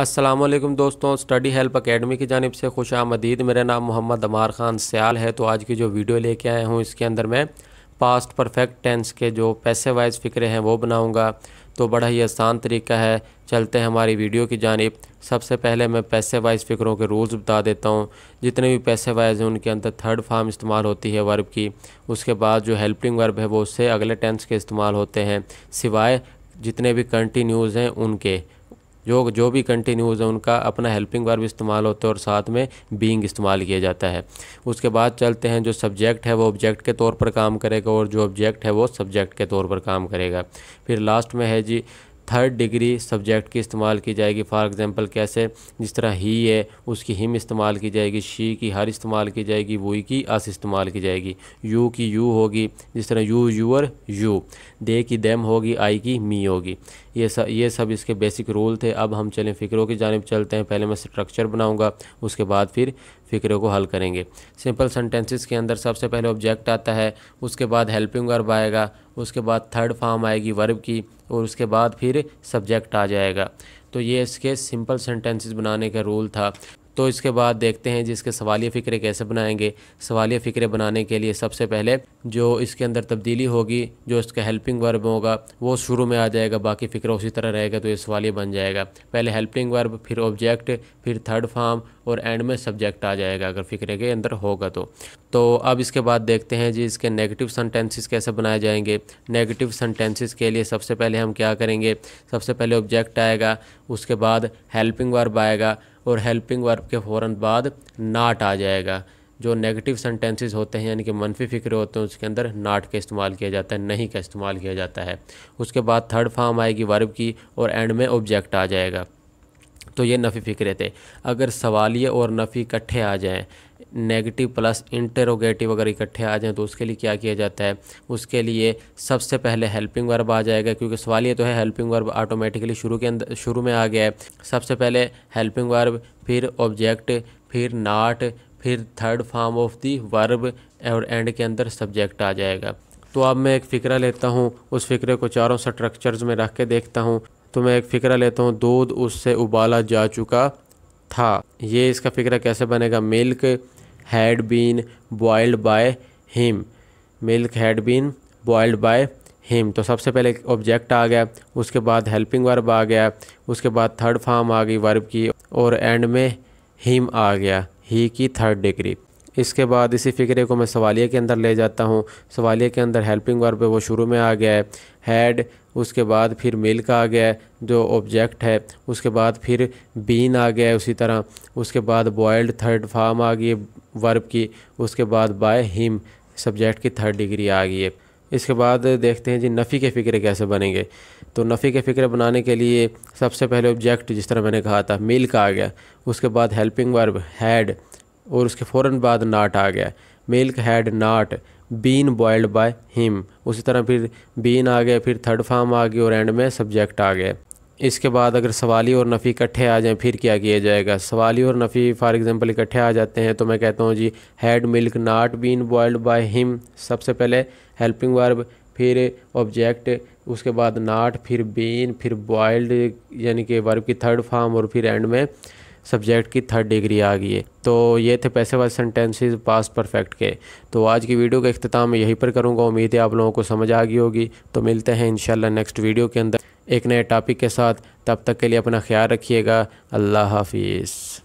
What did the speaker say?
असलम दोस्तों study help academy की जानब से खुश आमदीद मेरा नाम मोहम्मद अमार ख़ान सयाल है तो आज की जो वीडियो लेके आया हूँ इसके अंदर मैं पास्ट परफेक्ट टेंस के जो पैसे वाइज फ़िक्रे हैं वो बनाऊँगा तो बड़ा ही आसान तरीका है चलते हैं हमारी वीडियो की जानब सबसे पहले मैं पैसे वाइज फ़िक्रों के रूल्स बता देता हूँ जितने भी पैसे वाइज हैं उनके अंदर थर्ड फार्म इस्तेमाल होती है वर्ब की उसके बाद जो हेल्पिंग वर्ब है वो उससे अगले टेंस के इस्तेमाल होते हैं सिवाय जितने भी कंटिन्यूज़ हैं उनके जो जो भी कंटिन्यूज़ है उनका अपना हेल्पिंग वर्ब इस्तेमाल होता है और साथ में बीइंग इस्तेमाल किया जाता है उसके बाद चलते हैं जो सब्जेक्ट है वो ऑब्जेक्ट के तौर पर काम करेगा और जो ऑब्जेक्ट है वो सब्जेक्ट के तौर पर काम करेगा फिर लास्ट में है जी थर्ड डिग्री सब्जेक्ट की इस्तेमाल की जाएगी फॉर एग्ज़ाम्पल कैसे जिस तरह ही है उसकी हिम इस्तेमाल की जाएगी शी की हर इस्तेमाल की जाएगी वही की अस इस्तेमाल की जाएगी यू की यू होगी जिस तरह यू यूर यू दे की देम होगी आई की मी होगी ये सब ये सब इसके बेसिक रूल थे अब हम चलें फ़िक्रों की जानब चलते हैं पहले मैं स्ट्रक्चर बनाऊँगा उसके बाद फिर फ़िक्रों को हल करेंगे सिंपल सेंटेंसेस के अंदर सबसे पहले ऑब्जेक्ट आता है उसके बाद हेल्पिंग वर्ब आएगा उसके बाद थर्ड फॉर्म आएगी वर्ब की और उसके बाद फिर सब्जेक्ट आ जाएगा तो ये इसके सिंपल सेंटेंसेस बनाने का रूल था तो इसके बाद देखते हैं जिसके सवालिया फ़िक्रे कैसे बनाएंगे सवालिया फ़िक्रे बनाने के लिए सबसे पहले जो इसके अंदर तब्दीली होगी जो इसका हेल्पिंग वर्ब होगा वो शुरू में आ जाएगा बाकी फ़िक्र उसी तरह रहेगा तो ये सवालिया बन जाएगा पहले हेल्पिंग वर्ब फिर ऑब्जेक्ट फिर थर्ड फार्म और एंड में सब्जेक्ट आ जाएगा अगर फ़िक्रे के अंदर होगा तो तो अब इसके बाद देखते हैं जी इसके नेगेटिव सेंटेंसेस कैसे बनाए जाएंगे नेगेटिव सेंटेंसेस के लिए सबसे पहले हम क्या करेंगे सबसे पहले ऑब्जेक्ट आएगा उसके बाद हेल्पिंग वर्ब आएगा और हेल्पिंग वर्ब के फ़ौर बाद नाट आ जाएगा जो नेगेटिव सेंटेंसेस होते हैं यानी कि मनफी फ़िक्र होते हैं उसके अंदर नाट का इस्तेमाल किया जाता है नहीं का इस्तेमाल किया जाता है उसके बाद थर्ड फॉर्म आएगी वर्ब की और एंड में ऑब्जेक्ट आ जाएगा तो ये नफ़ी फ़िक्रे थे अगर सवालिए और नफ़ी इकट्ठे आ जाएं नेगेटिव प्लस इंटेरोगेटिव अगर इकट्ठे आ जाएँ तो उसके लिए क्या किया जाता है उसके लिए सबसे पहले हेल्पिंग वर्ब आ जाएगा क्योंकि सवाल ये तो है हेल्पिंग वर्ब ऑटोमेटिकली शुरू के अंदर शुरू में आ गया है सबसे पहले हेल्पिंग वर्ब फिर ऑब्जेक्ट फिर नाट फिर third form of the verb और एंड के अंदर सब्जेक्ट आ जाएगा तो अब मैं एक फ़िक्रा लेता हूँ उस फ़िक्रे को चारों स्ट्रक्चर्स में रख के देखता हूँ तो मैं एक फ़िक्रा लेता हूँ दूध उससे उबाला जा चुका था ये इसका फ़िक्रा कैसे बनेगा milk had been boiled by him milk had been boiled by him तो सबसे पहले ऑब्जेक्ट आ गया उसके बाद हेल्पिंग वर्ब आ गया उसके बाद थर्ड फॉर्म आ गई वर्ब की और एंड में हिम आ गया ही की थर्ड डिग्री इसके बाद इसी फ़िक्रे को मैं सवालिया के अंदर ले जाता हूँ सवालिया के अंदर हेल्पिंग वर्ब वो शुरू में आ गया है उसके बाद फिर मेल का आ गया है जो ऑब्जेक्ट है उसके बाद फिर बीन आ गया है उसी तरह उसके बाद बॉयल्ड थर्ड फार्म आ गई वर्ब की उसके बाद बाय हिम सब्जेक्ट की थर्ड डिग्री आ गई है इसके बाद देखते हैं जी नफ़ी के फ़िक्रे कैसे बनेंगे तो नफ़ी के फ़िक्रे बनाने के लिए सबसे पहले ऑब्जेक्ट जिस तरह मैंने कहा था मिल का आ गया उसके बाद हेल्पिंग वर्ब हैड और उसके फ़ौर बाद नाट आ गया milk had not been boiled by him उसी तरह फिर बीन आ गया फिर थर्ड फार्म आ गई और एंड में सब्जेक्ट आ गया इसके बाद अगर सवाली और नफ़ी इकट्ठे आ जाएं फिर क्या किया जाएगा सवाली और नफ़ी फॉर एग्ज़ाम्पल इकट्ठे आ जाते हैं तो मैं कहता हूँ जी had milk not been boiled by him सबसे पहले हेल्पिंग वर्ब फिर ऑब्जेक्ट उसके बाद नाट फिर बीन फिर बॉयल्ड यानी कि वर्ब की थर्ड फार्म और फिर एंड में सब्जेक्ट की थर्ड डिग्री आ गई है तो ये थे पैसे वाले सेंटेंसेस पास परफेक्ट के तो आज की वीडियो का अख्ताम मैं यहीं पर करूँगा उम्मीद है आप लोगों को समझ आ गई होगी तो मिलते हैं इन नेक्स्ट वीडियो के अंदर एक नए टॉपिक के साथ तब तक के लिए अपना ख्याल रखिएगा अल्लाह हाफिज़